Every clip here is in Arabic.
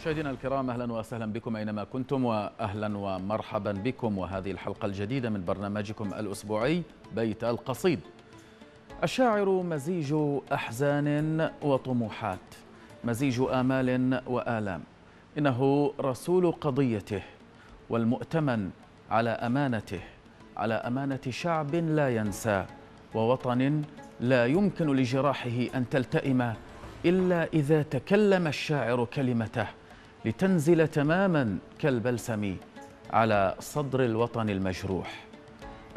مشاهدينا الكرام اهلا وسهلا بكم اينما كنتم واهلا ومرحبا بكم وهذه الحلقه الجديده من برنامجكم الاسبوعي بيت القصيد. الشاعر مزيج احزان وطموحات، مزيج امال والام. انه رسول قضيته والمؤتمن على امانته، على امانه شعب لا ينسى ووطن لا يمكن لجراحه ان تلتئم الا اذا تكلم الشاعر كلمته لتنزل تماما كالبلسم على صدر الوطن المجروح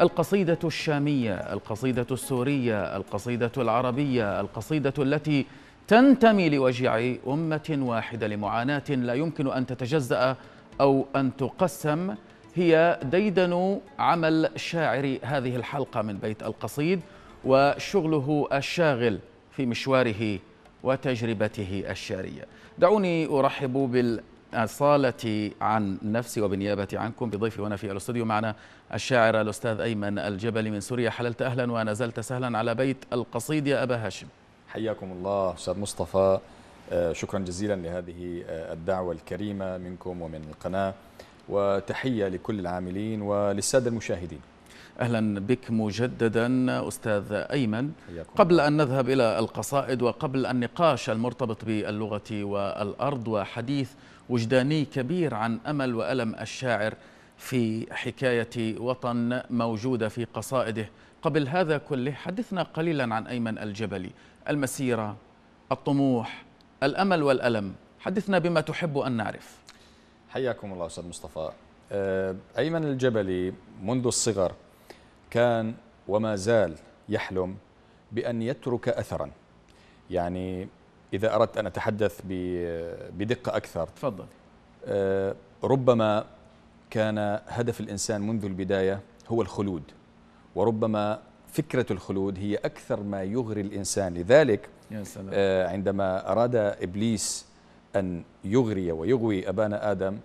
القصيدة الشامية القصيدة السورية القصيدة العربية القصيدة التي تنتمي لوجع أمة واحدة لمعاناة لا يمكن أن تتجزأ أو أن تقسم هي ديدن عمل شاعر هذه الحلقة من بيت القصيد وشغله الشاغل في مشواره وتجربته الشعريه دعوني أرحب بالأصالة عن نفسي وبالنيابة عنكم بضيفي هنا في الاستوديو معنا الشاعر الأستاذ أيمن الجبلي من سوريا حللت أهلا ونزلت سهلا على بيت القصيد يا أبا هاشم حياكم الله أستاذ مصطفى آه، شكرا جزيلا لهذه آه، الدعوة الكريمة منكم ومن القناة وتحية لكل العاملين وللسادة المشاهدين أهلا بك مجددا أستاذ أيمن قبل أن نذهب إلى القصائد وقبل النقاش المرتبط باللغة والأرض وحديث وجداني كبير عن أمل وألم الشاعر في حكاية وطن موجودة في قصائده قبل هذا كله حدثنا قليلا عن أيمن الجبلي المسيرة الطموح الأمل والألم حدثنا بما تحب أن نعرف حياكم الله أستاذ مصطفى أه، أيمن الجبلي منذ الصغر كان وما زال يحلم بأن يترك أثرا يعني إذا أردت أن أتحدث بدقة أكثر تفضل آه، ربما كان هدف الإنسان منذ البداية هو الخلود وربما فكرة الخلود هي أكثر ما يغري الإنسان لذلك يا سلام. آه، عندما أراد إبليس أن يغري ويغوي أبانا آدم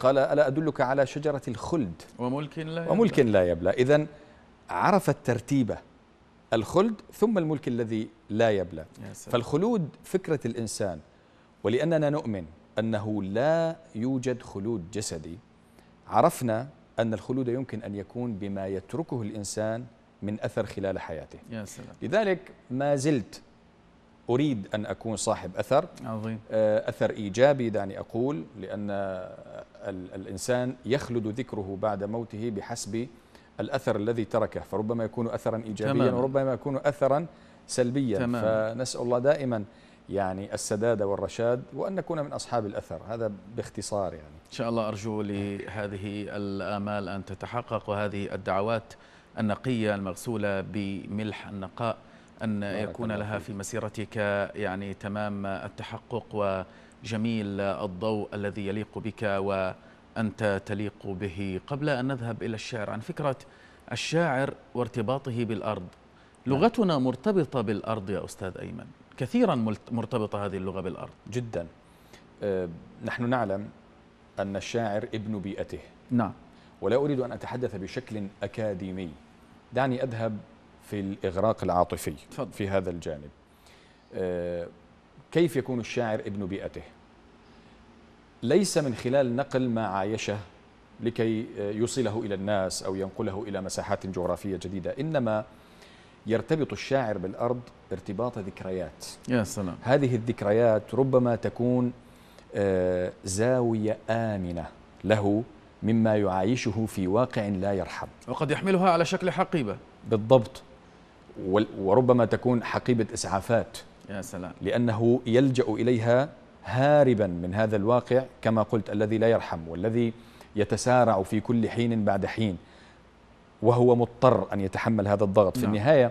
قال ألا أدلك على شجرة الخلد وملك لا يبلى, وملك لا يبلى. إذن عرفت ترتيبه الخلد ثم الملك الذي لا يبلى فالخلود فكرة الإنسان ولأننا نؤمن أنه لا يوجد خلود جسدي عرفنا أن الخلود يمكن أن يكون بما يتركه الإنسان من أثر خلال حياته يا سلام. لذلك ما زلت أريد أن أكون صاحب أثر عظيم. آه، أثر إيجابي دعني أقول لأن الإنسان يخلد ذكره بعد موته بحسب الأثر الذي تركه فربما يكون أثرا إيجابيا تمام. وربما يكون أثرا سلبيا تمام. فنسأل الله دائما يعني السداد والرشاد وأن نكون من أصحاب الأثر هذا باختصار يعني إن شاء الله أرجو لهذه الآمال أن تتحقق وهذه الدعوات النقية المغسولة بملح النقاء أن يكون لها في مسيرتك يعني تمام التحقق وجميل الضوء الذي يليق بك و أنت تليق به قبل أن نذهب إلى الشعر عن فكرة الشاعر وارتباطه بالأرض نعم. لغتنا مرتبطة بالأرض يا أستاذ أيمن كثيرا مرتبطة هذه اللغة بالأرض جدا آه، نحن نعلم أن الشاعر ابن بيئته نعم ولا أريد أن أتحدث بشكل أكاديمي دعني أذهب في الإغراق العاطفي فضل. في هذا الجانب آه، كيف يكون الشاعر ابن بيئته ليس من خلال نقل ما عايشه لكي يوصله إلى الناس أو ينقله إلى مساحات جغرافية جديدة إنما يرتبط الشاعر بالأرض ارتباط ذكريات يا سلام هذه الذكريات ربما تكون آه، زاوية آمنة له مما يعايشه في واقع لا يرحم وقد يحملها على شكل حقيبة بالضبط وربما تكون حقيبة إسعافات يا سلام لأنه يلجأ إليها هاربا من هذا الواقع كما قلت الذي لا يرحم والذي يتسارع في كل حين بعد حين وهو مضطر أن يتحمل هذا الضغط في نعم. النهاية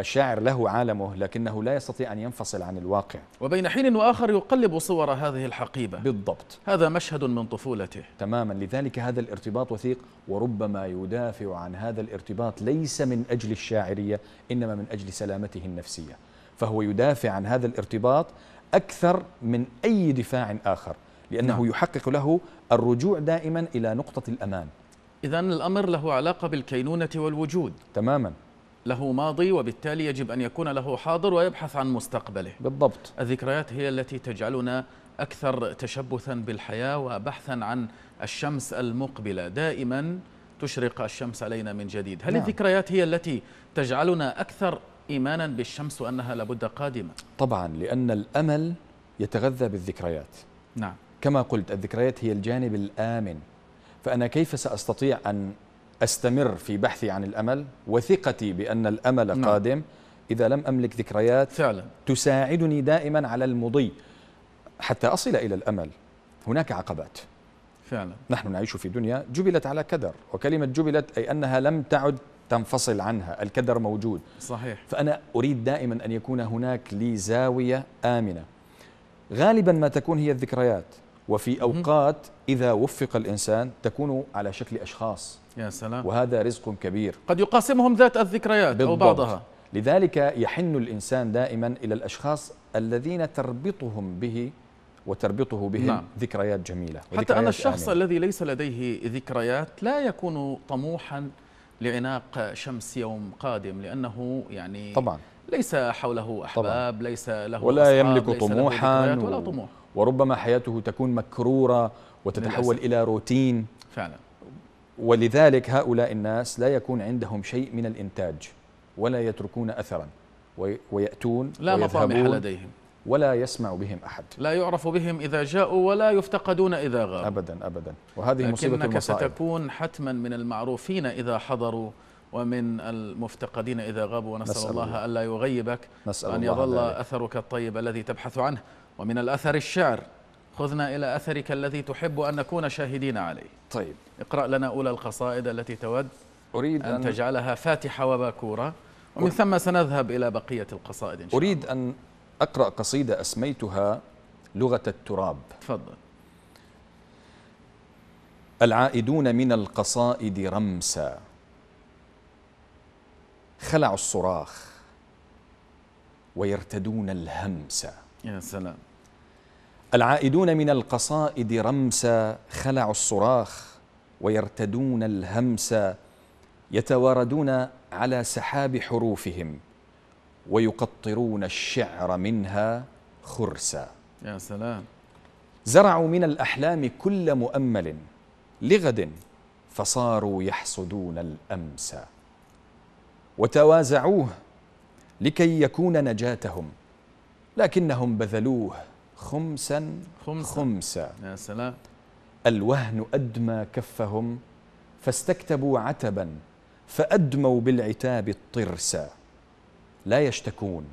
الشاعر له عالمه لكنه لا يستطيع أن ينفصل عن الواقع وبين حين وآخر يقلب صور هذه الحقيبة بالضبط هذا مشهد من طفولته تماما لذلك هذا الارتباط وثيق وربما يدافع عن هذا الارتباط ليس من أجل الشاعرية إنما من أجل سلامته النفسية فهو يدافع عن هذا الارتباط أكثر من أي دفاع آخر لأنه نعم. يحقق له الرجوع دائما إلى نقطة الأمان إذا الأمر له علاقة بالكينونة والوجود تماما له ماضي وبالتالي يجب أن يكون له حاضر ويبحث عن مستقبله بالضبط الذكريات هي التي تجعلنا أكثر تشبثا بالحياة وبحثا عن الشمس المقبلة دائما تشرق الشمس علينا من جديد هل نعم. الذكريات هي التي تجعلنا أكثر إيمانا بالشمس وأنها لابد قادمة طبعا لأن الأمل يتغذى بالذكريات نعم كما قلت الذكريات هي الجانب الآمن فأنا كيف سأستطيع أن أستمر في بحثي عن الأمل وثقتي بأن الأمل نعم. قادم إذا لم أملك ذكريات فعلا. تساعدني دائما على المضي حتى أصل إلى الأمل هناك عقبات فعلا نحن نعيش في دنيا جبلت على كدر وكلمة جبلت أي أنها لم تعد تنفصل عنها الكدر موجود صحيح فأنا أريد دائما أن يكون هناك لي زاوية آمنة غالبا ما تكون هي الذكريات وفي أوقات إذا وفق الإنسان تكون على شكل أشخاص يا سلام وهذا رزق كبير قد يقاسمهم ذات الذكريات بالضبط. أو بعضها لذلك يحن الإنسان دائما إلى الأشخاص الذين تربطهم به وتربطه بهم نعم. ذكريات جميلة حتى أن الشخص آمنة. الذي ليس لديه ذكريات لا يكون طموحاً لعناق شمس يوم قادم لأنه يعني طبعا ليس حوله أحباب طبعا ليس له ولا يملك ليس طموحا له ولا طموح وربما حياته تكون مكرورة وتتحول للأسف. إلى روتين فعلا ولذلك هؤلاء الناس لا يكون عندهم شيء من الإنتاج ولا يتركون أثرا ويأتون لا مطامح لديهم ولا يسمع بهم أحد لا يعرف بهم إذا جاءوا ولا يفتقدون إذا غابوا أبدا أبدا وهذه مصيبة المصائب لكنك ستكون حتما من المعروفين إذا حضروا ومن المفتقدين إذا غابوا ونسأل نسأل الله ألا يغيبك نسأل وأن يظل الله أثرك الطيب الذي تبحث عنه ومن الأثر الشعر خذنا إلى أثرك الذي تحب أن نكون شاهدين عليه طيب اقرأ لنا أولى القصائد التي تود أريد أن, أن تجعلها فاتحة وباكورة ومن ثم سنذهب إلى بقية القصائد إن شاء أريد الله. أن أقرأ قصيدة أسميتها لغة التراب تفضل العائدون من القصائد رمسا خلعوا الصراخ ويرتدون الهمسا يا سلام العائدون من القصائد رمسا خلعوا الصراخ ويرتدون الهمسا يتواردون على سحاب حروفهم ويقطرون الشعر منها خرسا يا سلام زرعوا من الأحلام كل مؤمل لغد فصاروا يحصدون الأمس وتوازعوه لكي يكون نجاتهم لكنهم بذلوه خمسا خمسا, خمسا يا سلام الوهن أدمى كفهم فاستكتبوا عتبا فأدموا بالعتاب الطرسا لا يشتكون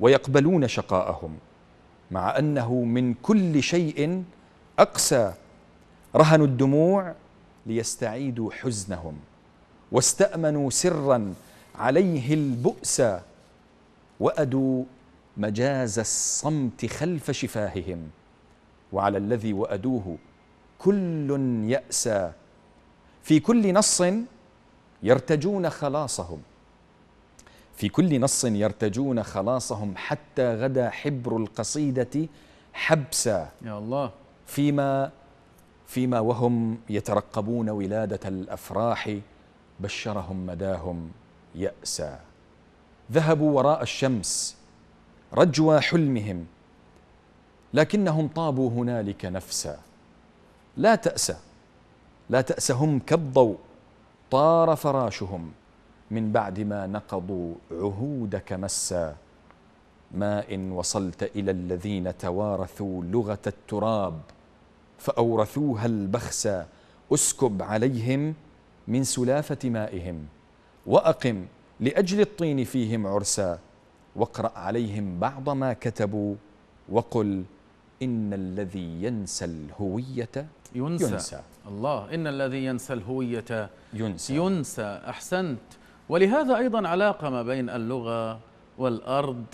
ويقبلون شقاءهم مع انه من كل شيء اقسى رهنوا الدموع ليستعيدوا حزنهم واستامنوا سرا عليه البؤس وادوا مجاز الصمت خلف شفاههم وعلى الذي وادوه كل ياسى في كل نص يرتجون خلاصهم في كل نص يرتجون خلاصهم حتى غدا حبر القصيدة حبسا يا الله فيما فيما وهم يترقبون ولادة الأفراح بشرهم مداهم يأسا ذهبوا وراء الشمس رجوا حلمهم لكنهم طابوا هنالك نفسا لا تأسى لا تأسهم كالضوء طار فراشهم من بعد ما نقضوا عهودك مسا ما إن وصلت إلى الذين توارثوا لغة التراب فأورثوها البخس أسكب عليهم من سلافة مائهم وأقم لأجل الطين فيهم عرسا واقرأ عليهم بعض ما كتبوا وقل إن الذي ينسى الهوية ينسى, ينسى. الله إن الذي ينسى الهوية ينسى, ينسى. أحسنت ولهذا أيضا علاقة ما بين اللغة والأرض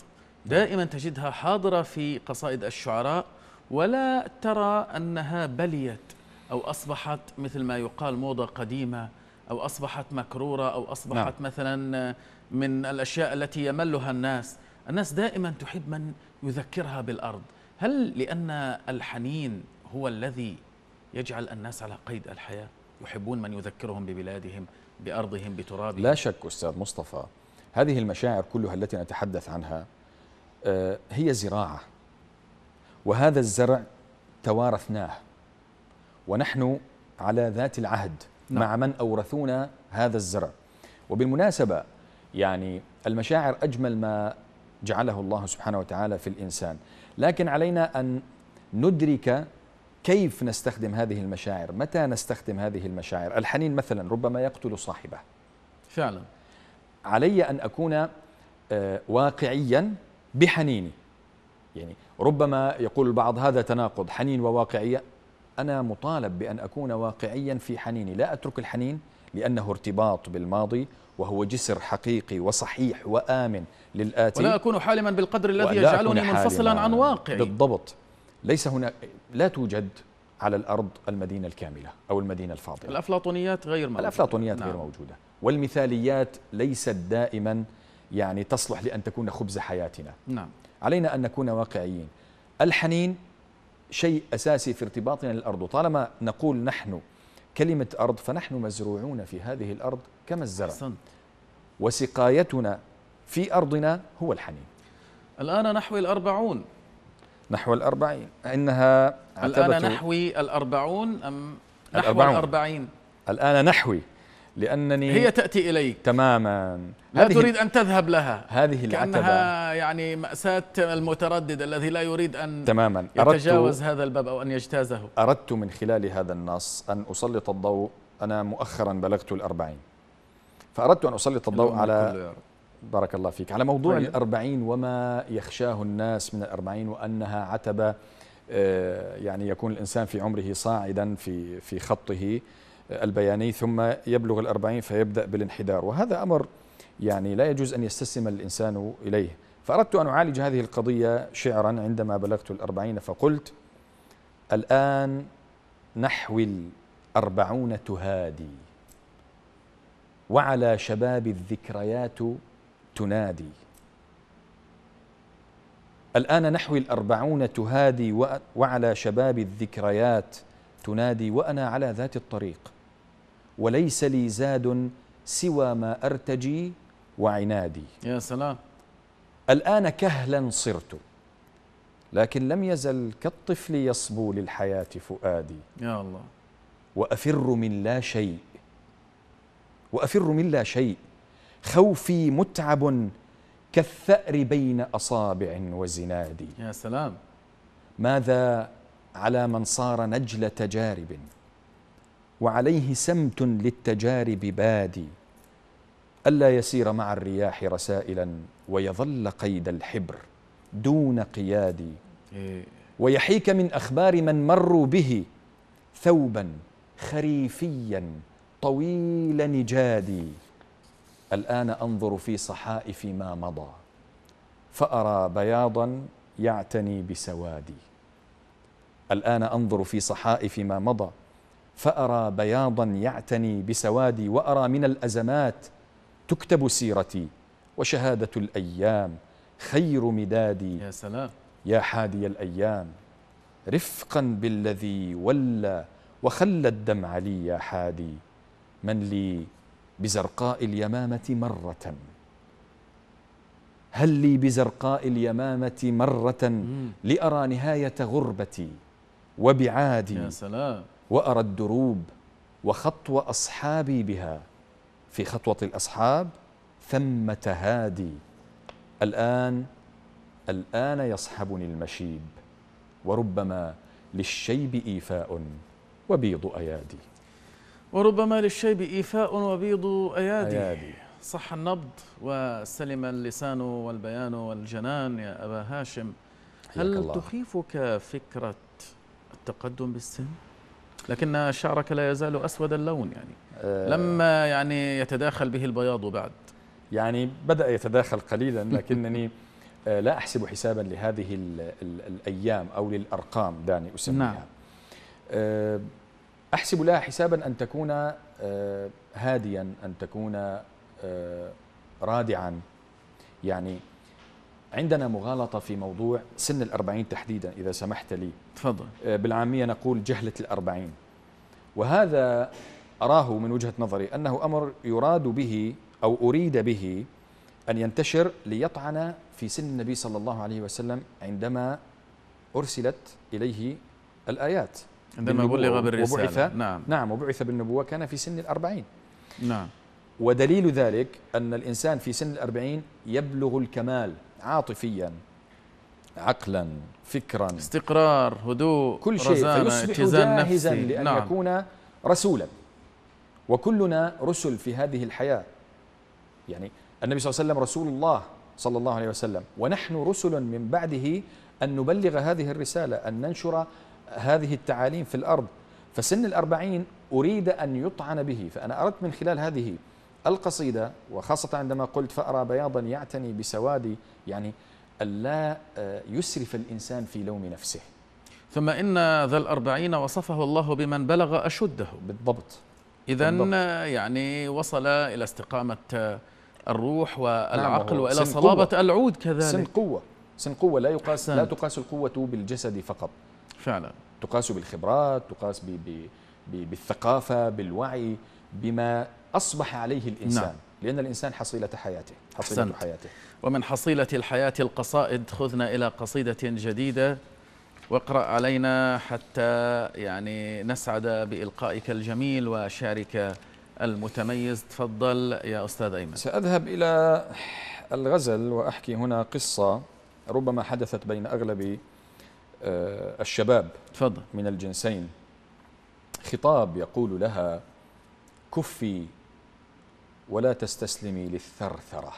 دائما تجدها حاضرة في قصائد الشعراء ولا ترى أنها بليت أو أصبحت مثل ما يقال موضة قديمة أو أصبحت مكرورة أو أصبحت نعم. مثلا من الأشياء التي يملها الناس الناس دائما تحب من يذكرها بالأرض هل لأن الحنين هو الذي يجعل الناس على قيد الحياة يحبون من يذكرهم ببلادهم بأرضهم بترابهم لا شك أستاذ مصطفى هذه المشاعر كلها التي نتحدث عنها آه، هي زراعة وهذا الزرع توارثناه ونحن على ذات العهد نعم. مع من أورثونا هذا الزرع وبالمناسبة يعني المشاعر أجمل ما جعله الله سبحانه وتعالى في الإنسان لكن علينا أن ندرك كيف نستخدم هذه المشاعر متى نستخدم هذه المشاعر الحنين مثلا ربما يقتل صاحبه فعلا علي أن أكون آه، واقعيا بحنيني يعني ربما يقول البعض هذا تناقض حنين وواقعية أنا مطالب بأن أكون واقعيا في حنيني لا أترك الحنين لأنه ارتباط بالماضي وهو جسر حقيقي وصحيح وآمن للآتي ولا أكون حالما بالقدر الذي يجعلني منفصلا عن واقعي بالضبط ليس هنا لا توجد على الأرض المدينة الكاملة أو المدينة الفاضلة الأفلاطونيات غير موجودة الأفلاطونيات نعم. غير موجودة والمثاليات ليست دائما يعني تصلح لأن تكون خبز حياتنا نعم. علينا أن نكون واقعيين الحنين شيء أساسي في ارتباطنا للأرض وطالما نقول نحن كلمة أرض فنحن مزروعون في هذه الأرض كما الزرع حسن. وسقايتنا في أرضنا هو الحنين الآن نحو الأربعون نحو الأربعين إنها الآن نحوي الأربعون أم نحو الأربعون, الأربعين الآن نحوي لأنني هي تأتي إليك تماما لا تريد أن تذهب لها هذه العتبة كأنها يعني مأساة المتردد الذي لا يريد أن تماما يتجاوز هذا الباب أو أن يجتازه أردت من خلال هذا النص أن أسلط الضوء أنا مؤخرا بلغت الأربعين فأردت أن أسلط الضوء على بارك الله فيك على موضوع طيب. الأربعين وما يخشاه الناس من الأربعين وأنها عتبة آه، يعني يكون الإنسان في عمره صاعدا في, في خطه آه، البياني ثم يبلغ الأربعين فيبدأ بالانحدار وهذا أمر يعني لا يجوز أن يستسلم الإنسان إليه فأردت أن أعالج هذه القضية شعرا عندما بلغت الأربعين فقلت الآن نحو الأربعون تهادي وعلى شباب الذكريات تنادي الآن نحوي الأربعون تهادي وعلى شباب الذكريات تنادي وأنا على ذات الطريق وليس لي زاد سوى ما أرتجي وعنادي يا سلام الآن كهلا صرت لكن لم يزل كالطفل يصبو للحياة فؤادي يا الله وأفر من لا شيء وأفر من لا شيء خوفي متعب كالثأر بين أصابع وزنادي يا سلام ماذا على من صار نجل تجارب وعليه سمت للتجارب بادي ألا يسير مع الرياح رسائلا ويظل قيد الحبر دون قياد إيه. ويحيك من أخبار من مروا به ثوبا خريفيا طويل نجادي الآن أنظر في صحائف ما مضى فأرى بياضا يعتني بسوادي الآن أنظر في صحائف ما مضى فأرى بياضا يعتني بسوادي وأرى من الأزمات تكتب سيرتي وشهادة الأيام خير مدادي يا سلام يا حادي الأيام رفقا بالذي ولى وخلى الدمع لي يا حادي من لي بزرقاء اليمامة مرة هل لي بزرقاء اليمامة مرة لأرى نهاية غربتي وبعادي يا سلام وأرى الدروب وخطو أصحابي بها في خطوة الأصحاب ثمة هادي الآن الآن يصحبني المشيب وربما للشيب إيفاء وبيض أيادي وربما للشيب إيفاء وبيض أيادي, أيادي. صح النبض وسلم اللسان والبيان والجنان يا أبا هاشم هل الله. تخيفك فكرة التقدم بالسن؟ لكن شعرك لا يزال أسود اللون يعني أه لما يعني يتداخل به البياض بعد يعني بدأ يتداخل قليلا لكنني آه، لا أحسب حسابا لهذه الـ الـ الأيام أو للأرقام دعني أسميها نعم. أه احسب لها حسابا ان تكون آه، هاديا ان تكون آه، رادعا يعني عندنا مغالطة في موضوع سن الأربعين تحديدا إذا سمحت لي تفضل آه، بالعامية نقول جهلة الأربعين وهذا أراه من وجهة نظري أنه أمر يراد به أو أريد به أن ينتشر ليطعن في سن النبي صلى الله عليه وسلم عندما أرسلت إليه الآيات عندما بلغ بالرسالة وبعث نعم نعم وبعث بالنبوة كان في سن الأربعين نعم ودليل ذلك أن الإنسان في سن الأربعين يبلغ الكمال عاطفيا عقلا فكرا استقرار هدوء كل شيء فيصبح جاهزا نفسي. لأن نعم. يكون رسولا وكلنا رسل في هذه الحياة يعني النبي صلى الله عليه وسلم رسول الله صلى الله عليه وسلم ونحن رسل من بعده أن نبلغ هذه الرسالة أن ننشر هذه التعاليم في الأرض فسن الأربعين أريد أن يطعن به فأنا أردت من خلال هذه القصيدة وخاصة عندما قلت فأرى بياضا يعتني بسوادي يعني ألا آه، يسرف الإنسان في لوم نفسه ثم إن ذا الأربعين وصفه الله بمن بلغ أشده بالضبط إذا يعني وصل إلى استقامة آه، الروح نعم، والعقل نعم وإلى صلابة قوة. العود كذلك سن قوة سن قوة لا يقاس لا تقاس القوة بالجسد فقط فعلا تقاس بالخبرات تقاس بـ بـ بـ بالثقافة بالوعي بما أصبح عليه الإنسان نعم. لأن الإنسان حصيلة حياته حصيلة حسنت. حياته ومن حصيلة الحياة القصائد خذنا إلى قصيدة جديدة واقرأ علينا حتى يعني نسعد بإلقائك الجميل وشعرك المتميز تفضل يا أستاذ أيمن سأذهب إلى الغزل وأحكي هنا قصة ربما حدثت بين أغلب آه، الشباب تفضل من الجنسين خطاب يقول لها كفي ولا تستسلمي للثرثرة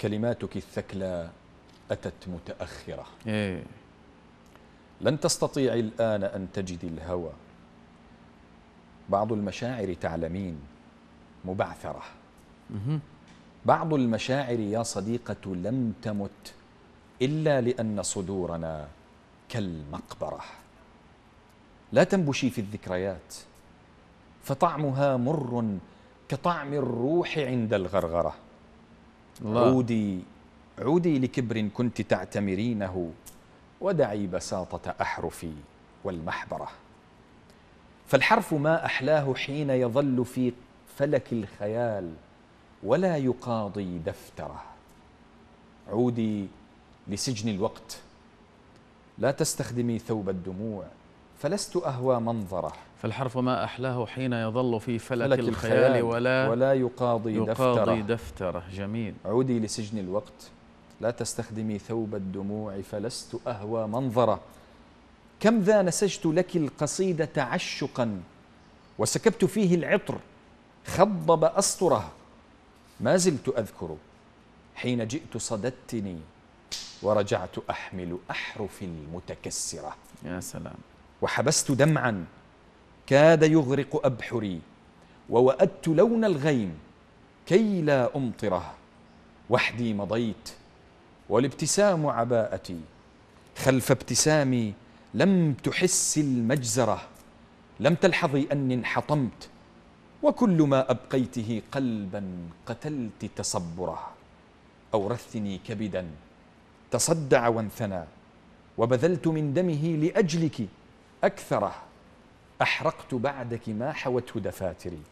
كلماتك الثكلى أتت متأخرة إيه. لن تستطيعي الآن أن تجدي الهوى بعض المشاعر تعلمين مبعثرة بعض المشاعر يا صديقة لم تمت إلا لأن صدورنا كالمقبرة لا تنبشي في الذكريات فطعمها مر كطعم الروح عند الغرغرة الله. عودي عودي لكبر كنت تعتمرينه ودعي بساطة أحرفي والمحبرة فالحرف ما أحلاه حين يظل في فلك الخيال ولا يقاضي دفتره عودي لسجن الوقت لا تستخدمي ثوب الدموع فلست أهوى منظره فالحرف ما أحلاه حين يظل في فلك, فلك الخيال, الخيال ولا, ولا يقاضي, يقاضي دفتره, دفتره جميل عودي لسجن الوقت لا تستخدمي ثوب الدموع فلست أهوى منظره كم ذا نسجت لك القصيدة تعشقا وسكبت فيه العطر خضب أسطره ما زلت أذكر حين جئت صددتني ورجعت أحمل أحرفي المتكسرة يا سلام وحبست دمعا كاد يغرق أبحري ووأدت لون الغيم كي لا أمطره وحدي مضيت والابتسام عباءتي خلف ابتسامي لم تحس المجزرة لم تلحظي أني انحطمت وكل ما أبقيته قلبا قتلت تصبره أورثني كبدا تصدع وانثنى وبذلت من دمه لأجلك أكثره أحرقت بعدك ما حوته دفاتري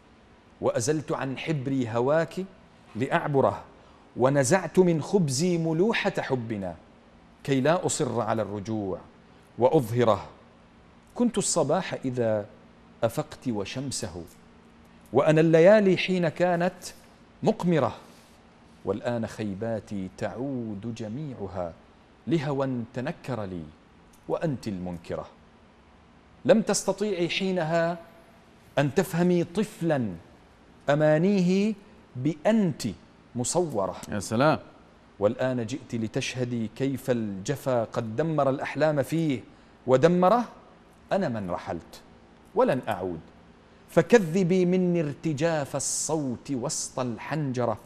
وأزلت عن حبري هواك لأعبره ونزعت من خبزي ملوحة حبنا كي لا أصر على الرجوع وأظهره كنت الصباح إذا أفقت وشمسه وأنا الليالي حين كانت مقمره والآن خيباتي تعود جميعها لهوى تنكر لي وأنت المنكرة لم تستطيعي حينها أن تفهمي طفلا أمانيه بأنت مصورة يا سلام والآن جئت لتشهدي كيف الجفا قد دمر الأحلام فيه ودمره أنا من رحلت ولن أعود فكذبي مني ارتجاف الصوت وسط الحنجره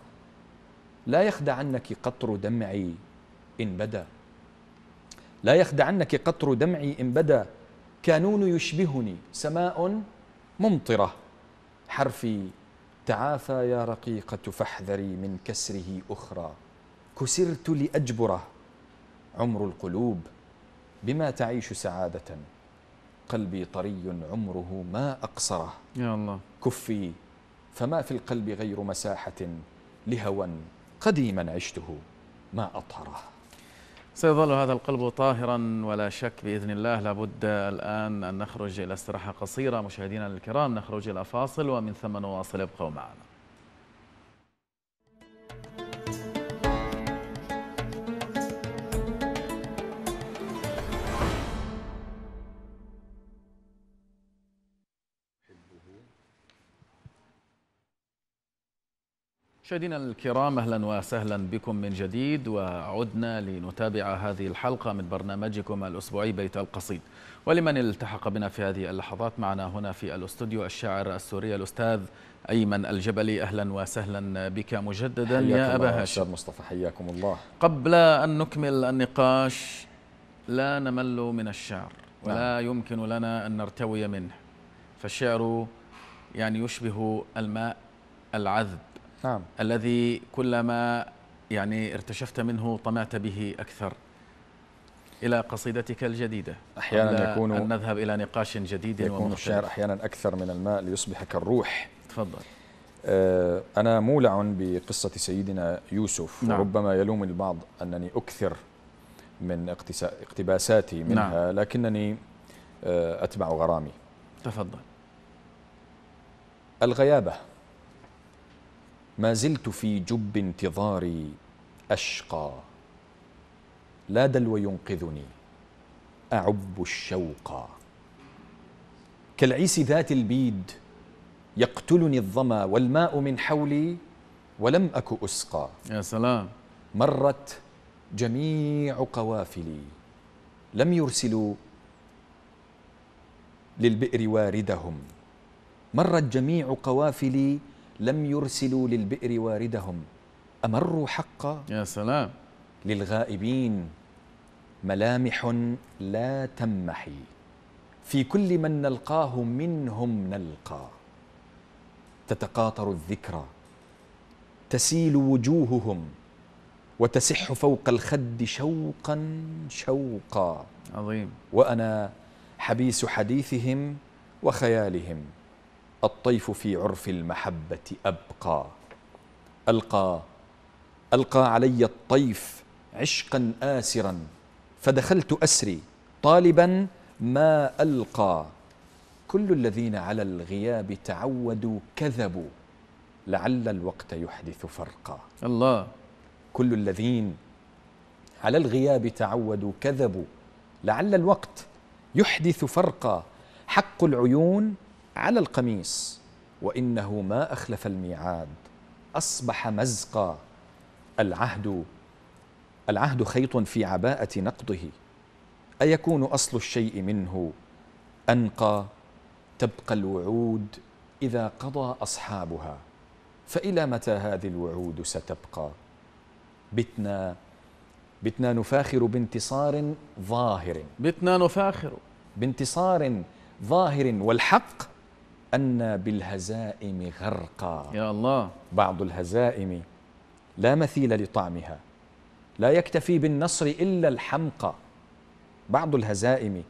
لا يخدعنك قطر دمعي إن بدا لا يخدعنك قطر دمعي إن بدا كانون يشبهني سماء ممطرة حرفي تعافى يا رقيقة فاحذري من كسره أخرى كسرت لأجبره عمر القلوب بما تعيش سعادة قلبي طري عمره ما أقصره يا الله كفي فما في القلب غير مساحة لهوى قديما عشته ما أطهره سيظل هذا القلب طاهرا ولا شك بإذن الله لابد الآن أن نخرج إلى استراحة قصيرة مشاهدينا الكرام نخرج إلى فاصل ومن ثم نواصل ابقوا معنا مشاهدينا الكرام اهلا وسهلا بكم من جديد وعدنا لنتابع هذه الحلقه من برنامجكم الاسبوعي بيت القصيد ولمن التحق بنا في هذه اللحظات معنا هنا في الاستوديو الشاعر السوري الاستاذ ايمن الجبلي اهلا وسهلا بك مجددا يا ابا هاشم استاذ مصطفى حياكم الله قبل ان نكمل النقاش لا نمل من الشعر نعم. ولا نعم. يمكن لنا ان نرتوي منه فالشعر يعني يشبه الماء العذب نعم. الذي كلما يعني ارتشفت منه طمعت به أكثر إلى قصيدتك الجديدة أحيانا يكون أن نذهب إلى نقاش جديد يكون الشعر أحيانا أكثر من الماء ليصبح كالروح تفضل آه، أنا مولع بقصة سيدنا يوسف نعم. وربما يلوم البعض أنني أكثر من اقتباساتي منها نعم. لكنني آه، أتبع غرامي تفضل الغيابة ما زلت في جب انتظاري أشقى لا دلو ينقذني أعب الشوقا كالعيس ذات البيد يقتلني الظما والماء من حولي ولم أك أسقى يا سلام مرت جميع قوافلي لم يرسلوا للبئر واردهم مرت جميع قوافلي لم يرسلوا للبئر واردهم أمروا حقا يا سلام للغائبين ملامح لا تمحي في كل من نلقاه منهم نلقى تتقاطر الذكرى تسيل وجوههم وتسح فوق الخد شوقا شوقا عظيم وأنا حبيس حديثهم وخيالهم الطيف في عرف المحبة أبقى ألقى ألقى علي الطيف عشقا آسرا فدخلت أسري طالبا ما ألقى كل الذين على الغياب تعودوا كذبوا لعل الوقت يحدث فرقا الله كل الذين على الغياب تعودوا كذبوا لعل الوقت يحدث فرقا حق العيون على القميص وإنه ما أخلف الميعاد أصبح مزقا العهد العهد خيط في عباءة نقضه أيكون أصل الشيء منه أنقى تبقى الوعود إذا قضى أصحابها فإلى متى هذه الوعود ستبقى بتنا بتنا نفاخر بانتصار ظاهر بتنا نفاخر بانتصار ظاهر والحق أن بالهزائم غرقا يا الله بعض الهزائم لا مثيل لطعمها لا يكتفي بالنصر إلا الحمقى بعض الهزائم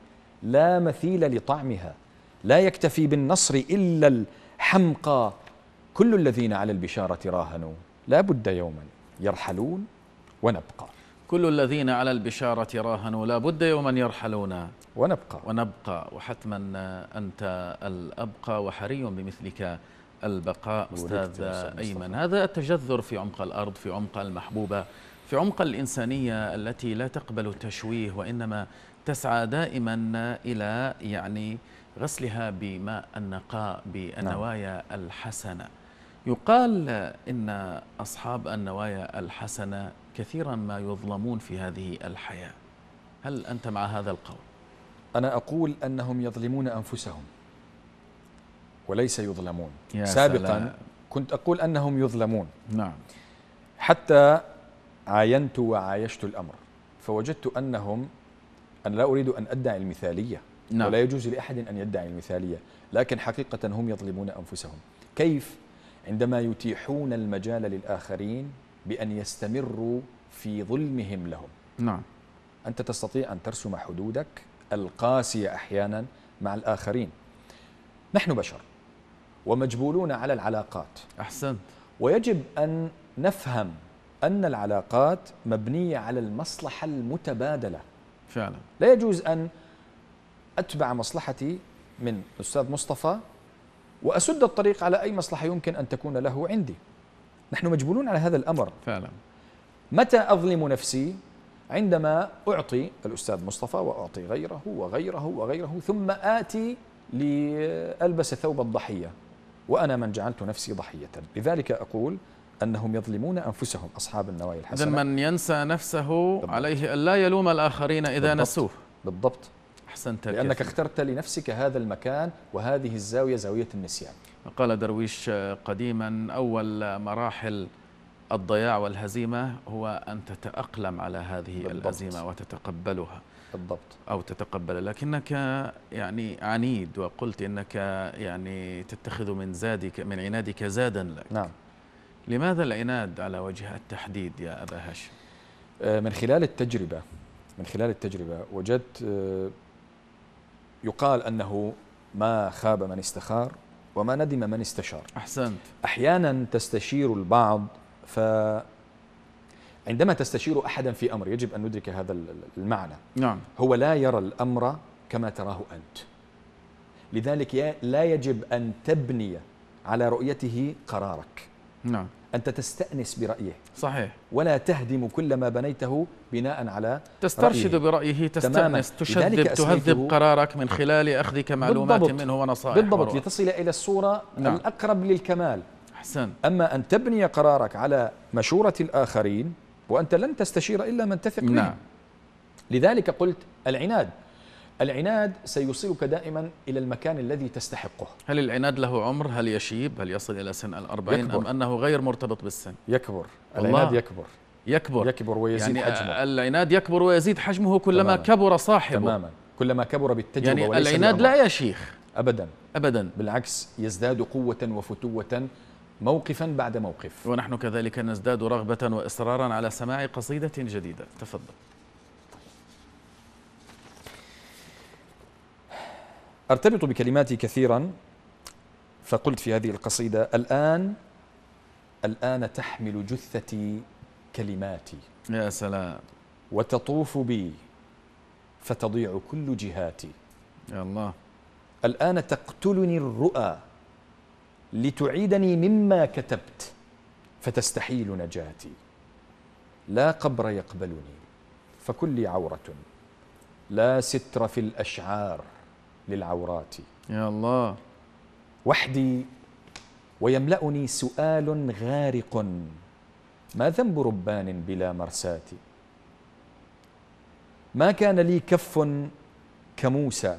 لا مثيل لطعمها لا يكتفي بالنصر إلا الحمقى كل الذين على البشارة راهنوا لا بد يوما يرحلون ونبقى كل الذين على البشارة راهنوا لا بد يوما يرحلون ونبقى ونبقى وحتما أنت الأبقى وحري بمثلك البقاء أستاذ أيمن هذا التجذر في عمق الأرض في عمق المحبوبة في عمق الإنسانية التي لا تقبل التشويه وإنما تسعى دائما إلى يعني غسلها بماء النقاء بالنوايا نعم. الحسنة يقال إن أصحاب النوايا الحسنة كثيرا ما يظلمون في هذه الحياة هل أنت مع هذا القول؟ أنا أقول أنهم يظلمون أنفسهم وليس يظلمون سابقا سلام. كنت أقول أنهم يظلمون نعم حتى عاينت وعايشت الأمر فوجدت أنهم أنا لا أريد أن أدعي المثالية نعم. ولا يجوز لأحد أن يدعي المثالية لكن حقيقة هم يظلمون أنفسهم كيف عندما يتيحون المجال للآخرين بأن يستمروا في ظلمهم لهم نعم أنت تستطيع أن ترسم حدودك القاسية أحيانا مع الآخرين نحن بشر ومجبولون على العلاقات أحسنت ويجب أن نفهم أن العلاقات مبنية على المصلحة المتبادلة فعلا لا يجوز أن أتبع مصلحتي من أستاذ مصطفى وأسد الطريق على أي مصلحة يمكن أن تكون له عندي نحن مجبولون على هذا الأمر فعلا متى أظلم نفسي عندما أعطي الأستاذ مصطفى وأعطي غيره وغيره وغيره ثم آتي لألبس ثوب الضحية وأنا من جعلت نفسي ضحية لذلك أقول أنهم يظلمون أنفسهم أصحاب النوايا الحسنة إذن من ينسى نفسه بالضبط. عليه أن لا يلوم الآخرين إذا بالضبط. نسوه بالضبط أحسنت لأنك اخترت لنفسك هذا المكان وهذه الزاوية زاوية النسيان قال درويش قديما أول مراحل الضياع والهزيمة هو أن تتأقلم على هذه بالضبط. الهزيمة وتتقبلها بالضبط أو تتقبل لكنك يعني عنيد وقلت إنك يعني تتخذ من زادك من عنادك زادا لك نعم لماذا العناد على وجه التحديد يا أبا هاشم؟ آه، من خلال التجربة من خلال التجربة وجدت آه، يقال أنه ما خاب من استخار وما ندم من استشار أحسنت أحيانا تستشير البعض ف عندما تستشير أحدا في أمر يجب أن ندرك هذا المعنى نعم. هو لا يرى الأمر كما تراه أنت لذلك لا يجب أن تبني على رؤيته قرارك نعم أنت تستأنس برأيه صحيح ولا تهدم كل ما بنيته بناء على تسترشد رأيه. برأيه تستأنس تشذب تهذب قرارك من خلال أخذك معلومات بالضبط منه ونصائح بالضبط وروح. لتصل إلى الصورة نعم. الأقرب للكمال أحسن أما أن تبني قرارك على مشورة الآخرين وأنت لن تستشير إلا من تثق نعم. لذلك قلت العناد العناد سيوصلك دائما إلى المكان الذي تستحقه هل العناد له عمر؟ هل يشيب؟ هل يصل إلى سن الأربعين؟ يكبر. أم أنه غير مرتبط بالسن؟ يكبر العناد يكبر يكبر يكبر ويزيد يعني حجمه العناد يكبر ويزيد حجمه كلما تماما. كبر صاحبه تماما كلما كبر بالتجربة يعني وليس العناد لا يشيخ أبدا أبدا بالعكس يزداد قوة وفتوة موقفا بعد موقف ونحن كذلك نزداد رغبة وإصرارا على سماع قصيدة جديدة تفضل أرتبط بكلماتي كثيرا فقلت في هذه القصيدة الآن الآن تحمل جثتي كلماتي يا سلام وتطوف بي فتضيع كل جهاتي يا الله الآن تقتلني الرؤى لتعيدني مما كتبت فتستحيل نجاتي لا قبر يقبلني فكلي عورة لا ستر في الأشعار للعورات يا الله وحدي ويملأني سؤال غارق ما ذنب ربان بلا مرساة ما كان لي كف كموسى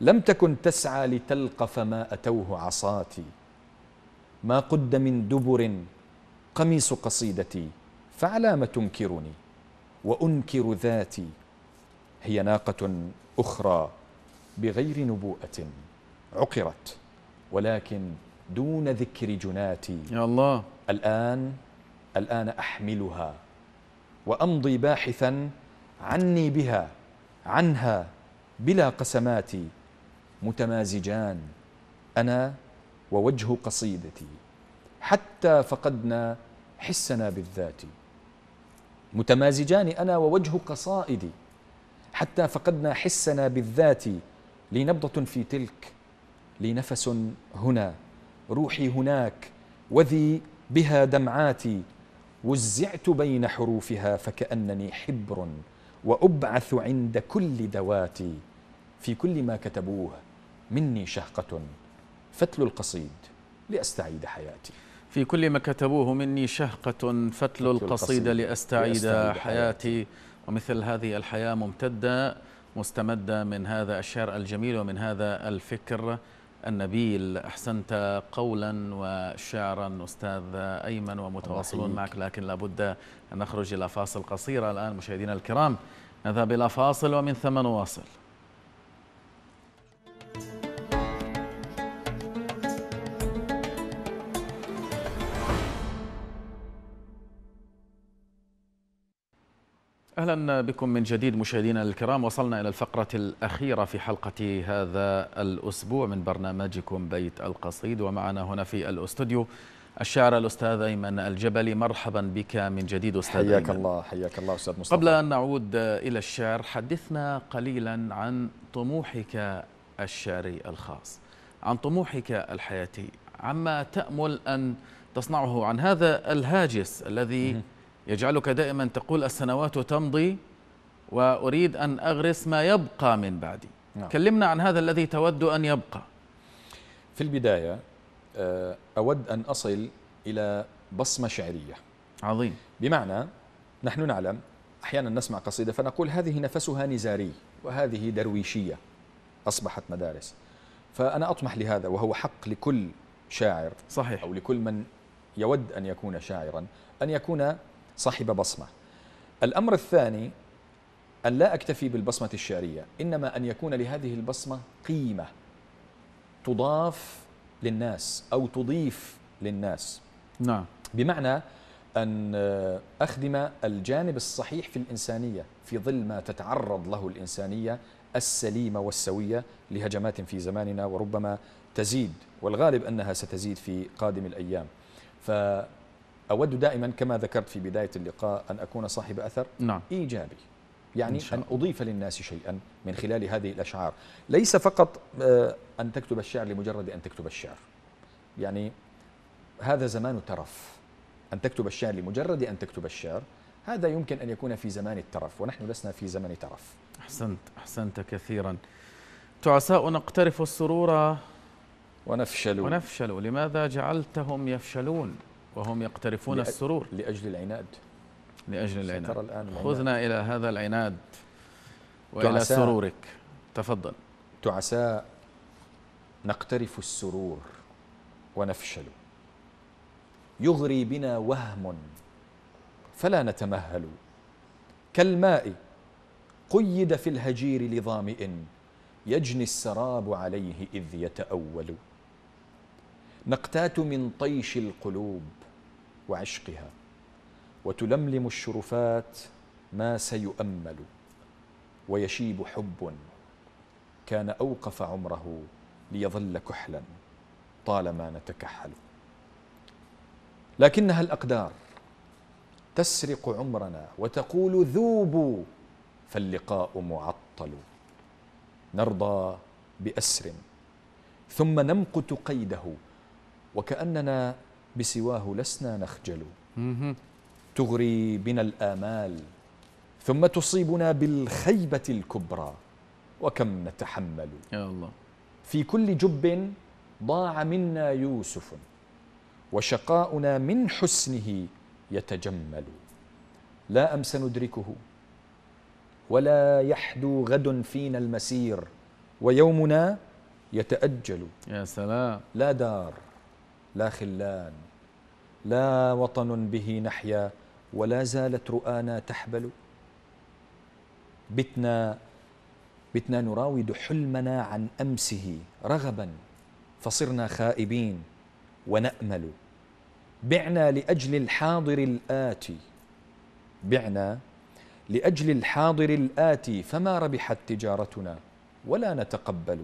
لم تكن تسعى لتلقف ما أتوه عصاتي ما قد من دبر قميص قصيدتي فعلى ما تنكرني وأنكر ذاتي هي ناقة أخرى بغير نبوءة عقرت ولكن دون ذكر جناتي يا الله الآن الآن أحملها وأمضي باحثا عني بها عنها بلا قسمات متمازجان أنا ووجه قصيدتي حتى فقدنا حسنا بالذات متمازجان أنا ووجه قصائدي حتى فقدنا حسنا بالذات لي نبضة في تلك لي نفس هنا روحي هناك وذي بها دمعاتي وزعت بين حروفها فكأنني حبر وأبعث عند كل دواتي في كل ما كتبوه مني شهقة فتل القصيد لأستعيد حياتي في كل ما كتبوه مني شهقة فتل القصيد لأستعيد, لأستعيد حياتي ومثل هذه الحياة ممتدة مستمدة من هذا الشعر الجميل ومن هذا الفكر النبيل أحسنت قولا وشعرا أستاذ أيمن ومتواصلون معك لكن لابد أن نخرج إلى فاصل قصيرة الآن مشاهدينا الكرام نذهب إلى فاصل ومن ثم نواصل أهلا بكم من جديد مشاهدينا الكرام وصلنا إلى الفقرة الأخيرة في حلقة هذا الأسبوع من برنامجكم بيت القصيد ومعنا هنا في الأستوديو الشاعر الأستاذ أيمن الجبلي مرحبا بك من جديد أستاذ حياك أيمن. الله حياك الله أستاذ مصطفى قبل أن نعود إلى الشعر حدثنا قليلا عن طموحك الشعري الخاص عن طموحك الحياتي عما تأمل أن تصنعه عن هذا الهاجس الذي يجعلك دائما تقول السنوات تمضي وأريد أن أغرس ما يبقى من بعدي نعم. كلمنا عن هذا الذي تود أن يبقى في البداية آه، أود أن أصل إلى بصمة شعرية عظيم بمعنى نحن نعلم أحيانا نسمع قصيدة فنقول هذه نفسها نزاري وهذه درويشية أصبحت مدارس فأنا أطمح لهذا وهو حق لكل شاعر صحيح أو لكل من يود أن يكون شاعرا أن يكون صاحب بصمة الأمر الثاني أن لا أكتفي بالبصمة الشعرية إنما أن يكون لهذه البصمة قيمة تضاف للناس أو تضيف للناس نعم بمعنى أن أخدم الجانب الصحيح في الإنسانية في ظل ما تتعرض له الإنسانية السليمة والسوية لهجمات في زماننا وربما تزيد والغالب أنها ستزيد في قادم الأيام أود دائما كما ذكرت في بداية اللقاء أن أكون صاحب أثر نعم. إيجابي يعني أن أضيف للناس شيئا من خلال هذه الأشعار ليس فقط آه، أن تكتب الشعر لمجرد أن تكتب الشعر يعني هذا زمان ترف أن تكتب الشعر لمجرد أن تكتب الشعر هذا يمكن أن يكون في زمان الترف ونحن لسنا في زمن ترف أحسنت أحسنت كثيرا تعساء نقترف السرور ونفشل ونفشل لماذا جعلتهم يفشلون وهم يقترفون لأ... السرور لأجل العناد لأجل العناد الآن خذنا إلى هذا العناد وإلى تعساء سرورك تفضل تعساء نقترف السرور ونفشل يغري بنا وهم فلا نتمهل كالماء قيد في الهجير لظامئ يجني السراب عليه إذ يتأول نقتات من طيش القلوب وعشقها وتلملم الشرفات ما سيؤمل ويشيب حب كان أوقف عمره ليظل كحلا طالما نتكحل لكنها الأقدار تسرق عمرنا وتقول ذوبوا فاللقاء معطل نرضى بأسر ثم نمقت قيده وكأننا بسواه لسنا نخجل تغري بنا الآمال ثم تصيبنا بالخيبة الكبرى وكم نتحمل يا الله في كل جب ضاع منا يوسف وشقاؤنا من حسنه يتجمل لا أمس ندركه ولا يحدو غد فينا المسير ويومنا يتأجل يا سلام لا دار لا خلان لا وطن به نحيا ولا زالت رؤانا تحبل بتنا بتنا نراود حلمنا عن امسه رغبا فصرنا خائبين ونامل بعنا لاجل الحاضر الاتي بعنا لاجل الحاضر الاتي فما ربحت تجارتنا ولا نتقبل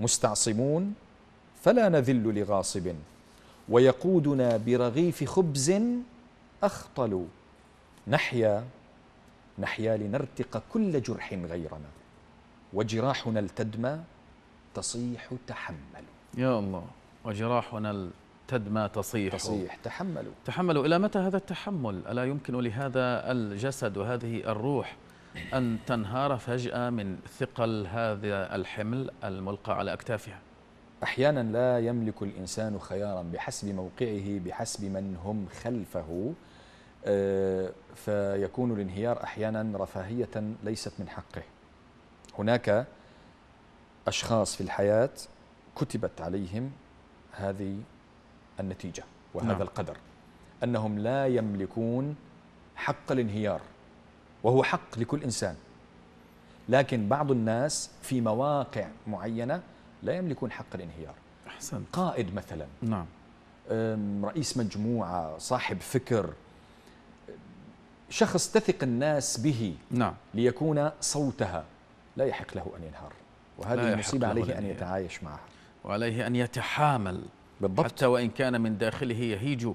مستعصمون فلا نذل لغاصب ويقودنا برغيف خبز أخطل نحيا نحيا لنرتق كل جرح غيرنا وجراحنا التدمى تصيح تحمل يا الله وجراحنا التدمى تصيح تصيح تحملوا تحملوا إلى متى هذا التحمل ألا يمكن لهذا الجسد وهذه الروح أن تنهار فجأة من ثقل هذا الحمل الملقى على أكتافها أحيانا لا يملك الإنسان خيارا بحسب موقعه بحسب من هم خلفه آه، فيكون الانهيار أحيانا رفاهية ليست من حقه هناك أشخاص في الحياة كتبت عليهم هذه النتيجة وهذا نعم. القدر أنهم لا يملكون حق الانهيار وهو حق لكل إنسان لكن بعض الناس في مواقع معينة لا يملكون حق الانهيار أحسن. قائد مثلا نعم رئيس مجموعة صاحب فكر شخص تثق الناس به نعم. ليكون صوتها لا يحق له أن ينهار وهذه المصيبة عليه أن يتعايش معها وعليه أن يتحامل بالضبط. حتى وإن كان من داخله يهيج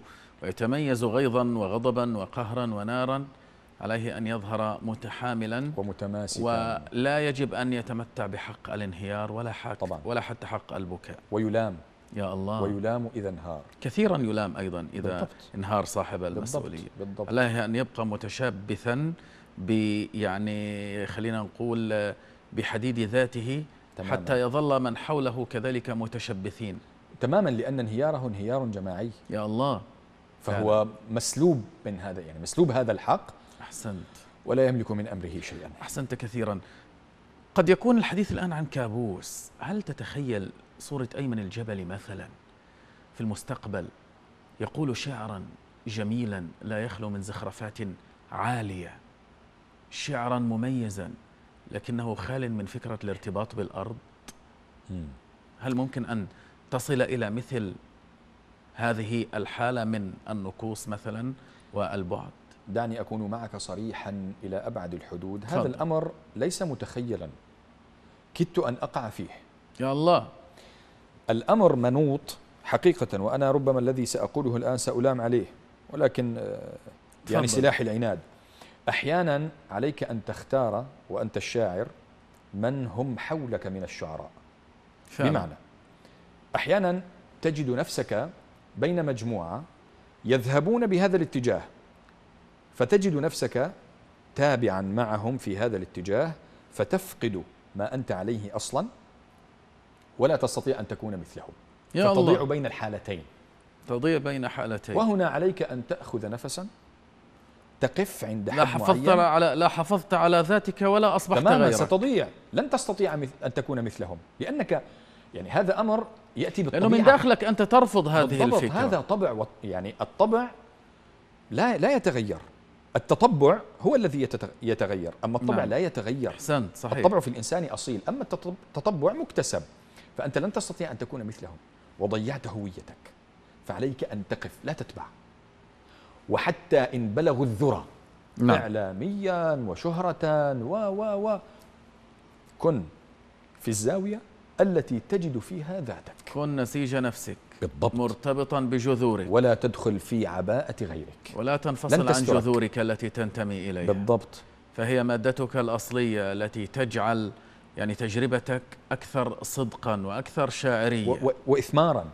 ويتميز غيظا وغضبا وقهرا ونارا عليه أن يظهر متحاملا ومتماسكا ولا يجب أن يتمتع بحق الانهيار ولا حق طبعا ولا حتى حق البكاء ويلام يا الله ويلام إذا انهار كثيرا يلام أيضا إذا بالضبط انهار صاحب المسؤولية بالضبط بالضبط عليه أن يبقى متشبثا يعني خلينا نقول بحديد ذاته تماما حتى يظل من حوله كذلك متشبثين تماما لأن انهياره انهيار جماعي يا الله فهو يعني مسلوب من هذا يعني مسلوب هذا الحق أحسنت ولا يملك من أمره شيئا أحسنت كثيرا قد يكون الحديث الآن عن كابوس هل تتخيل صورة أيمن الجبلي مثلا في المستقبل يقول شعرا جميلا لا يخلو من زخرفات عالية شعرا مميزا لكنه خال من فكرة الارتباط بالأرض هل ممكن أن تصل إلى مثل هذه الحالة من النقوص مثلا والبعد دعني أكون معك صريحا إلى أبعد الحدود هذا صدق. الأمر ليس متخيلا كدت أن أقع فيه يا الله الأمر منوط حقيقة وأنا ربما الذي سأقوله الآن سألام عليه ولكن آه، يعني تفضل. يعني سلاح العناد أحيانا عليك أن تختار وأنت الشاعر من هم حولك من الشعراء فعلا. بمعنى أحيانا تجد نفسك بين مجموعة يذهبون بهذا الاتجاه فتجد نفسك تابعا معهم في هذا الاتجاه فتفقد ما أنت عليه أصلا ولا تستطيع أن تكون مثلهم يا فتضيع الله. بين الحالتين تضيع بين حالتين وهنا عليك أن تأخذ نفسا تقف عند حد لا حفظت معين على لا حفظت على ذاتك ولا أصبحت تماما غيرك ستضيع لن تستطيع أن تكون مثلهم لأنك يعني هذا أمر يأتي بالطبيعة لأنه من داخلك أنت ترفض هذه الفكرة هذا طبع يعني الطبع لا لا يتغير التطبع هو الذي يتغير أما الطبع نعم. لا يتغير أحسنت صحيح الطبع في الإنسان أصيل أما التطبع مكتسب فأنت لن تستطيع أن تكون مثلهم وضيعت هويتك فعليك أن تقف لا تتبع وحتى إن بلغوا الذرة نعم. إعلاميا وشهرة و و و كن في الزاوية التي تجد فيها ذاتك كن نسيج نفسك بالضبط مرتبطا بجذورك ولا تدخل في عباءة غيرك ولا تنفصل عن جذورك التي تنتمي إليها بالضبط فهي مادتك الأصلية التي تجعل يعني تجربتك أكثر صدقا وأكثر شاعرية و و وإثمارا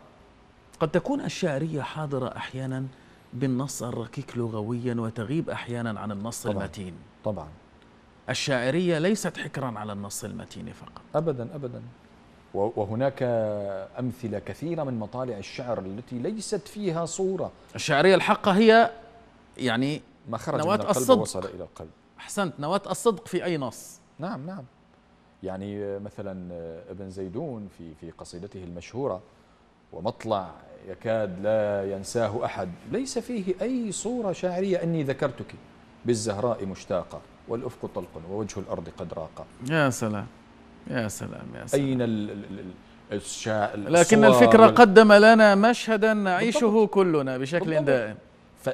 قد تكون الشاعرية حاضرة أحيانا بالنص الركيك لغويا وتغيب أحيانا عن النص طبعا المتين طبعا الشاعرية ليست حكرا على النص المتين فقط أبدا أبدا وهناك أمثلة كثيرة من مطالع الشعر التي ليست فيها صورة الشعرية الحقة هي يعني خرج نواة من القلب الصدق وصل إلى القلب أحسنت نواة الصدق في أي نص نعم نعم يعني مثلا ابن زيدون في في قصيدته المشهورة ومطلع يكاد لا ينساه أحد ليس فيه أي صورة شعرية أني ذكرتك بالزهراء مشتاقة والأفق طلق ووجه الأرض قد راق يا سلام يا سلام يا سلام أين ال ال الشاء لكن الفكرة وال... يعني قدم لنا مشهدا نعيشه بالضبط. كلنا بشكل بالضبط. دائم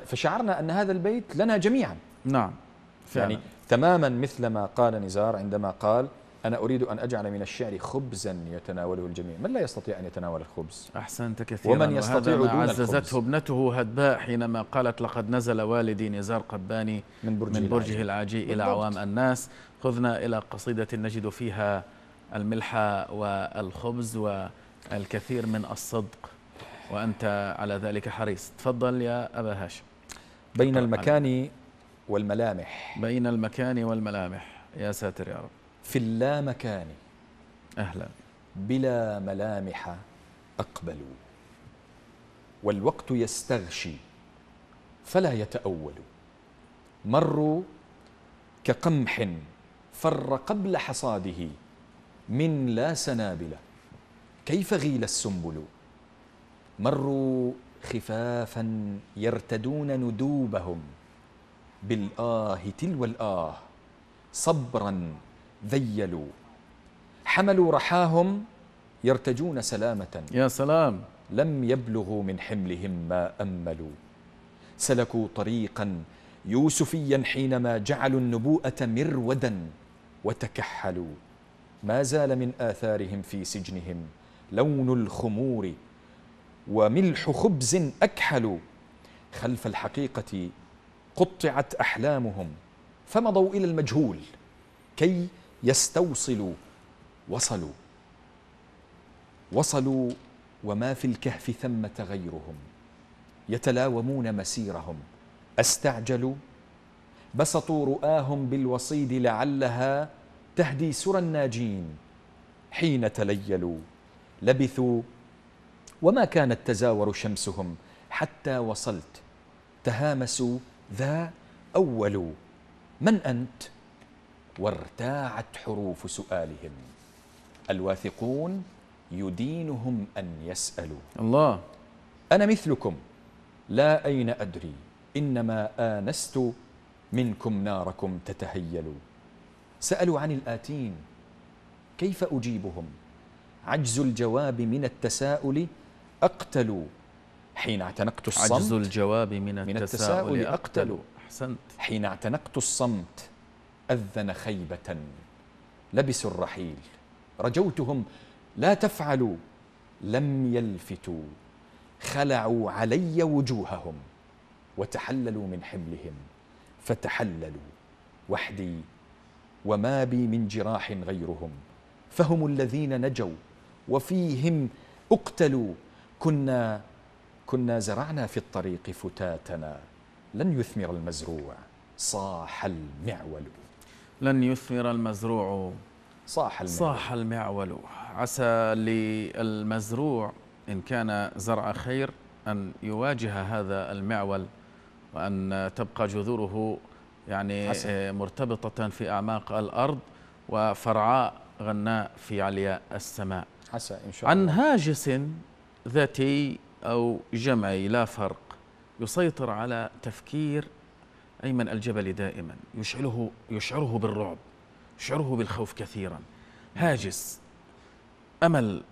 فشعرنا أن هذا البيت لنا جميعا نعم فعلا. يعني تماما مثل ما قال نزار عندما قال أنا أريد أن أجعل من الشعر خبزا يتناوله الجميع من لا يستطيع أن يتناول الخبز أحسنت كثيرا ومن يستطيع دون عززته الخبز. ابنته هدباء حينما قالت لقد نزل والدي نزار قباني من برجه, من برجه العاجي, العاجي إلى عوام الناس خذنا إلى قصيدة نجد فيها الملح والخبز والكثير من الصدق وأنت على ذلك حريص تفضل يا أبا هاشم بين المكان والملامح بين المكان والملامح يا ساتر يا رب في اللا مكان أهلا بلا ملامح أقبل والوقت يستغشي فلا يتأول مروا كقمح فر قبل حصاده من لا سنابل كيف غيل السنبل مروا خفافا يرتدون ندوبهم بالآه تلو الآه صبرا ذيلوا حملوا رحاهم يرتجون سلامة يا سلام لم يبلغوا من حملهم ما أملوا سلكوا طريقا يوسفيا حينما جعلوا النبوءة مروداً وتكحلوا ما زال من آثارهم في سجنهم لون الخمور وملح خبز أكحل خلف الحقيقة قطعت أحلامهم فمضوا إلى المجهول كي يستوصلوا وصلوا وصلوا وما في الكهف ثمة غيرهم يتلاومون مسيرهم استعجلوا بسطوا رؤاهم بالوصيد لعلها تهدي سرى الناجين حين تليلوا لبثوا وما كانت تزاور شمسهم حتى وصلت تهامسوا ذا أول من أنت وارتاعت حروف سؤالهم الواثقون يدينهم أن يسألوا الله أنا مثلكم لا أين أدري إنما آنست منكم ناركم تتهيلوا سألوا عن الآتين كيف أجيبهم عجز الجواب من التساؤل أقتل حين اعتنقت الصمت عجز الجواب من التساؤل, من التساؤل أقتل أحسنت حين اعتنقت الصمت أذن خيبة لبسوا الرحيل رجوتهم لا تفعلوا لم يلفتوا خلعوا علي وجوههم وتحللوا من حملهم فتحللوا وحدي وما بي من جراح غيرهم فهم الذين نجوا وفيهم اقتلوا كنا كنا زرعنا في الطريق فتاتنا لن يثمر المزروع صاح المعول لن يثمر المزروع صاح المعول صاح المعول عسى للمزروع إن كان زرع خير أن يواجه هذا المعول وأن تبقى جذوره يعني حسن. آه، مرتبطة في أعماق الأرض وفرعاء غناء في علياء السماء حسن إن شاء الله. عن هاجس ذاتي أو جمعي لا فرق يسيطر على تفكير أيمن الجبل دائما يشعله, يشعره بالرعب يشعره بالخوف كثيرا هاجس أمل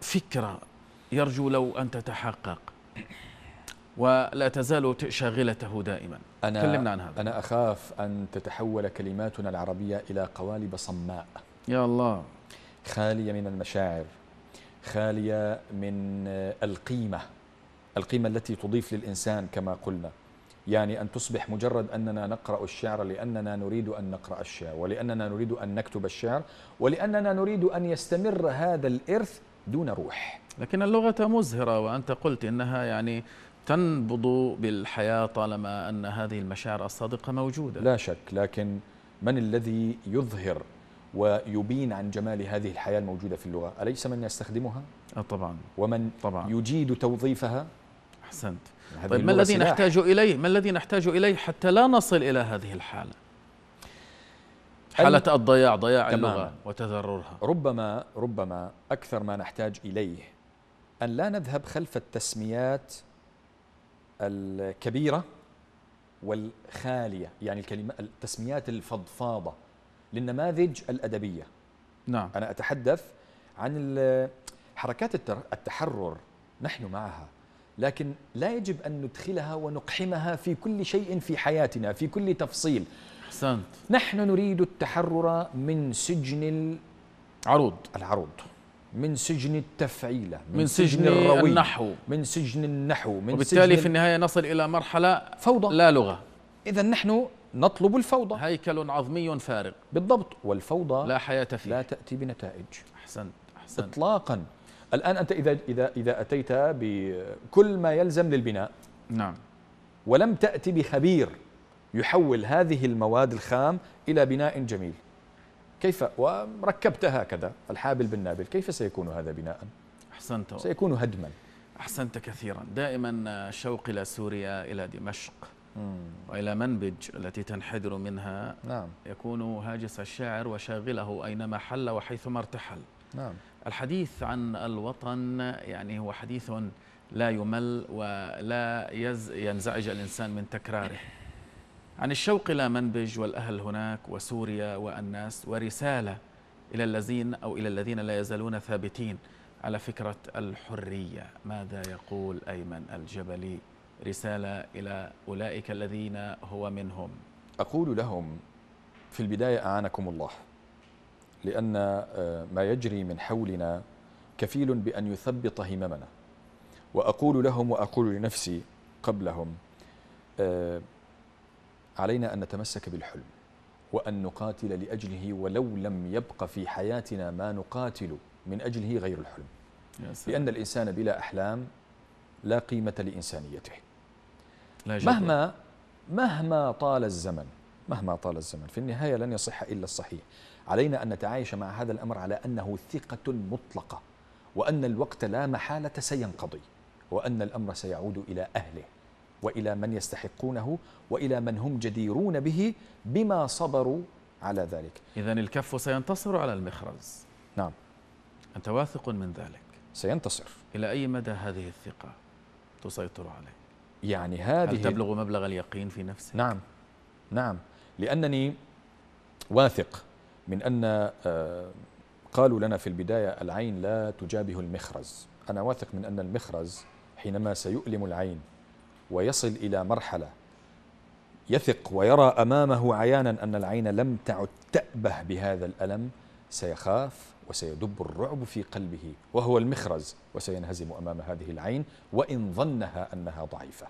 فكرة يرجو لو أن تتحقق ولا تزال شاغلته دائما أنا عن هذا أنا أخاف أن تتحول كلماتنا العربية إلى قوالب صماء يا الله خالية من المشاعر خالية من القيمة القيمة التي تضيف للإنسان كما قلنا يعني أن تصبح مجرد أننا نقرأ الشعر لأننا نريد أن نقرأ الشعر ولأننا نريد أن نكتب الشعر ولأننا نريد أن يستمر هذا الإرث دون روح لكن اللغة مزهرة وأنت قلت إنها يعني تنبض بالحياة طالما أن هذه المشاعر الصادقة موجودة لا شك لكن من الذي يظهر ويبين عن جمال هذه الحياة الموجودة في اللغة أليس من يستخدمها؟ آه، طبعا ومن طبعا يجيد توظيفها؟ أحسنت طيب ما الذي نحتاج إليه؟ ما الذي نحتاج إليه حتى لا نصل إلى هذه الحالة؟ حالة الضياع ضياع اللغة وتذررها ربما ربما أكثر ما نحتاج إليه أن لا نذهب خلف التسميات الكبيرة والخالية يعني الكلمة التسميات الفضفاضة للنماذج الأدبية نعم أنا أتحدث عن حركات التحرر نحن معها لكن لا يجب أن ندخلها ونقحمها في كل شيء في حياتنا في كل تفصيل أحسنت نحن نريد التحرر من سجن العروض العروض من سجن التفعيلة من, من سجن, سجن الروي النحو من سجن النحو من وبالتالي سجن في النهاية نصل إلى مرحلة فوضى لا لغة إذا نحن نطلب الفوضى هيكل عظمي فارغ بالضبط والفوضى لا حياة فيه لا تأتي بنتائج أحسنت أحسنت إطلاقا الآن أنت إذا إذا إذا أتيت بكل ما يلزم للبناء نعم ولم تأتي بخبير يحول هذه المواد الخام إلى بناء جميل كيف وركبتها هكذا الحابل بالنابل كيف سيكون هذا بناء أحسنت سيكون هدما أحسنت كثيرا دائما شوق إلى سوريا إلى دمشق وإلى منبج التي تنحدر منها نعم. يكون هاجس الشاعر وشاغله أينما حل وحيثما ارتحل نعم. الحديث عن الوطن يعني هو حديث لا يمل ولا ينزعج الإنسان من تكراره عن الشوق إلى منبج والأهل هناك وسوريا والناس ورسالة إلى الذين أو إلى الذين لا يزالون ثابتين على فكرة الحرية ماذا يقول أيمن الجبلي رسالة إلى أولئك الذين هو منهم أقول لهم في البداية أعانكم الله لأن آه، ما يجري من حولنا كفيل بأن يثبط هممنا وأقول لهم وأقول لنفسي قبلهم آه، علينا أن نتمسك بالحلم وأن نقاتل لأجله ولو لم يبق في حياتنا ما نقاتل من أجله غير الحلم لأن الإنسان بلا أحلام لا قيمة لإنسانيته لا مهما مهما طال الزمن مهما طال الزمن في النهاية لن يصح إلا الصحيح علينا أن نتعايش مع هذا الأمر على أنه ثقة مطلقة وأن الوقت لا محالة سينقضي وأن الأمر سيعود إلى أهله والى من يستحقونه والى من هم جديرون به بما صبروا على ذلك. اذا الكف سينتصر على المخرز. نعم. انت واثق من ذلك. سينتصر. الى اي مدى هذه الثقه تسيطر عليه؟ يعني هذه هل تبلغ مبلغ اليقين في نفسك؟ نعم. نعم، لانني واثق من ان آه، قالوا لنا في البدايه العين لا تجابه المخرز. انا واثق من ان المخرز حينما سيؤلم العين ويصل إلى مرحلة يثق ويرى أمامه عيانا أن العين لم تعد تأبه بهذا الألم سيخاف وسيدب الرعب في قلبه وهو المخرز وسينهزم أمام هذه العين وإن ظنها أنها ضعيفة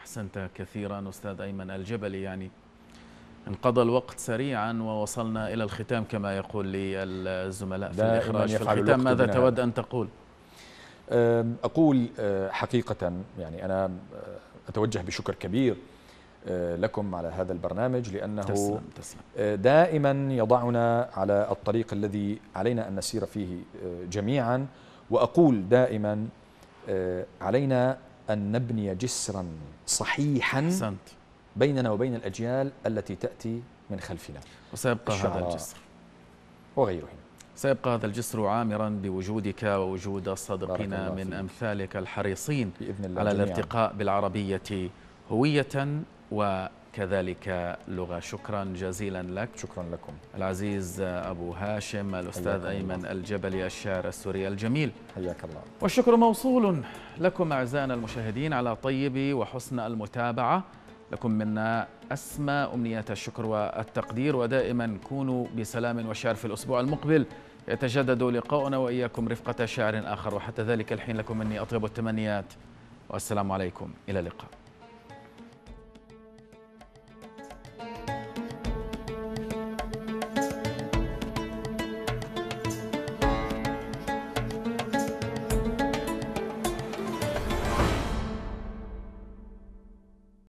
أحسنت كثيرا أستاذ أيمن الجبلي يعني انقضى الوقت سريعا ووصلنا إلى الختام كما يقول لي الزملاء في الإخراج في الختام ماذا تود أن تقول؟ أقول أه، حقيقة يعني أنا أه، أتوجه بشكر كبير أه، لكم على هذا البرنامج لأنه تسلم تسلم. دائما يضعنا على الطريق الذي علينا أن نسير فيه جميعا وأقول دائما علينا أن نبني جسرا صحيحا بيننا وبين الأجيال التي تأتي من خلفنا وسيبقى هذا الجسر وغيرهم سيبقى هذا الجسر عامرا بوجودك ووجود الصادقين من فيك. أمثالك الحريصين بإذن الله على جميعا. الارتقاء بالعربية هوية وكذلك لغة شكرا جزيلا لك شكرا لكم العزيز أبو هاشم الأستاذ أيمن الله. الجبلي الشاعر السوري الجميل حياك الله والشكر موصول لكم أعزائنا المشاهدين على طيب وحسن المتابعة لكم منا أسمى أمنيات الشكر والتقدير ودائما كونوا بسلام وشعر في الأسبوع المقبل يتجدد لقاؤنا وإياكم رفقة شعر آخر وحتى ذلك الحين لكم مني أطيب التمنيات والسلام عليكم إلى اللقاء